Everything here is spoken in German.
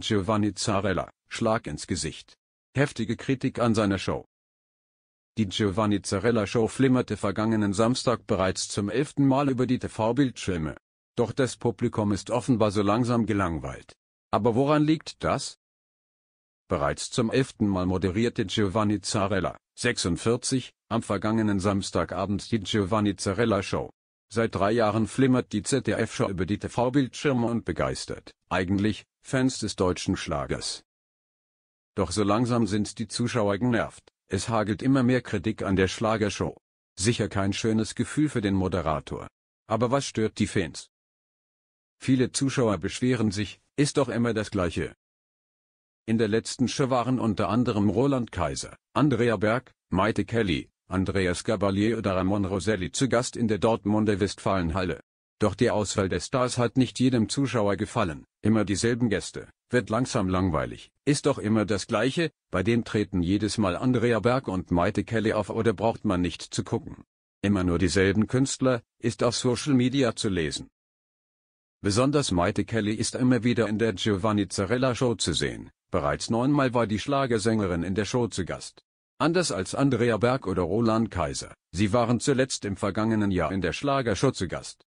Giovanni Zarella, Schlag ins Gesicht. Heftige Kritik an seiner Show. Die Giovanni Zarella Show flimmerte vergangenen Samstag bereits zum elften Mal über die TV-Bildschirme. Doch das Publikum ist offenbar so langsam gelangweilt. Aber woran liegt das? Bereits zum elften Mal moderierte Giovanni Zarella, 46, am vergangenen Samstagabend die Giovanni Zarella Show. Seit drei Jahren flimmert die ZDF-Show über die TV-Bildschirme und begeistert, eigentlich, Fans des deutschen Schlagers. Doch so langsam sind die Zuschauer genervt, es hagelt immer mehr Kritik an der Schlagershow. Sicher kein schönes Gefühl für den Moderator. Aber was stört die Fans? Viele Zuschauer beschweren sich, ist doch immer das Gleiche. In der letzten Show waren unter anderem Roland Kaiser, Andrea Berg, Maite Kelly, Andreas Gabalier oder Ramon Roselli zu Gast in der Dortmunder Westfalenhalle. Doch die Auswahl der Stars hat nicht jedem Zuschauer gefallen, immer dieselben Gäste, wird langsam langweilig, ist doch immer das gleiche, bei denen treten jedes Mal Andrea Berg und Maite Kelly auf oder braucht man nicht zu gucken. Immer nur dieselben Künstler, ist auf Social Media zu lesen. Besonders Maite Kelly ist immer wieder in der Giovanni Zarella Show zu sehen, bereits neunmal war die Schlagersängerin in der Show zu Gast. Anders als Andrea Berg oder Roland Kaiser, sie waren zuletzt im vergangenen Jahr in der Schlagershow zu Gast.